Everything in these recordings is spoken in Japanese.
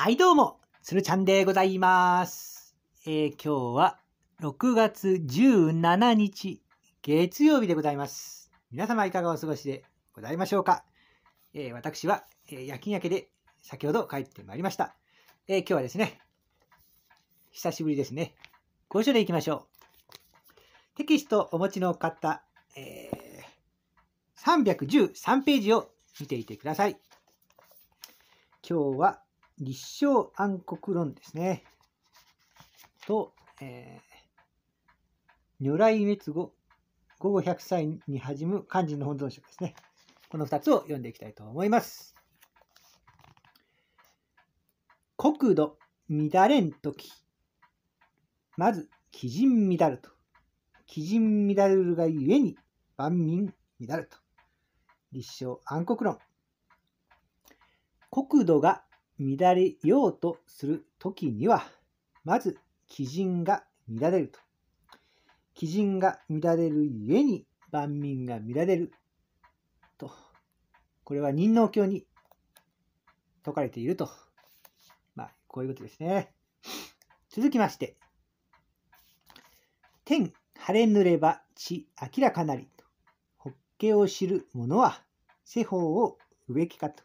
はいどうも、つるちゃんでございます。えー、今日は6月17日月曜日でございます。皆様いかがお過ごしでございましょうか。えー、私は、えー、夜勤明けで先ほど帰ってまいりました。え今日はですね、久しぶりですね。ご一緒でいきましょう。テキストお持ちの方、え313ページを見ていてください。今日は立証暗黒論ですね。と、えー、如来滅後、午後歳に始む漢心の本尊書ですね。この二つを読んでいきたいと思います。国土乱れん時。まず、基人乱ると。基人乱るがゆえに、万民乱ると。立証暗黒論。国土が乱れようとするときには、まず、基人が乱れると。基人が乱れるゆえに、万民が乱れる。と。これは人能教に説かれていると。まあ、こういうことですね。続きまして。天晴れぬれば地明らかなり。法華を知る者は、世法を植木かと。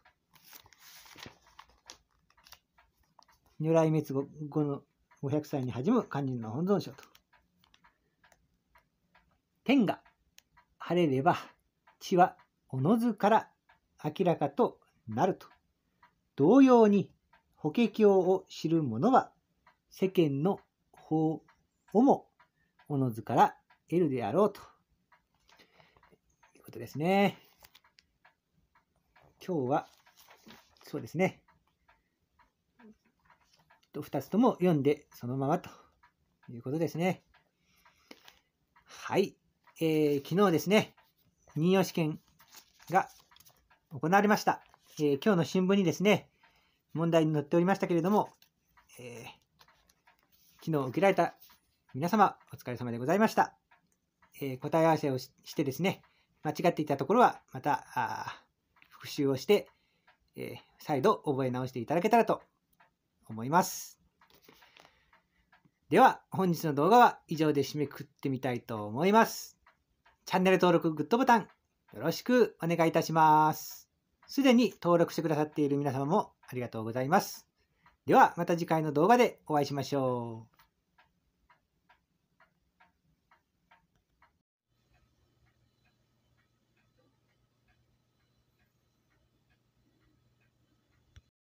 如来滅後の500歳に始む肝心の本尊書と。天が晴れれば地はおのずから明らかとなると。同様に法華経を知る者は世間の法をもおのずから得るであろうと。いうことですね。今日はそうですね。と2つとも読んでそのままということですね。はい。えー、昨日ですね、任用試験が行われました。えー、今日の新聞にですね、問題に載っておりましたけれども、えー、昨日受けられた皆様、お疲れ様でございました。えー、答え合わせをしてですね、間違っていたところは、また、復習をして、えー、再度覚え直していただけたらと思います。では、本日の動画は以上で締めくくってみたいと思います。チャンネル登録、グッドボタン、よろしくお願いいたします。すでに登録してくださっている皆様もありがとうございます。では、また次回の動画でお会いしましょう。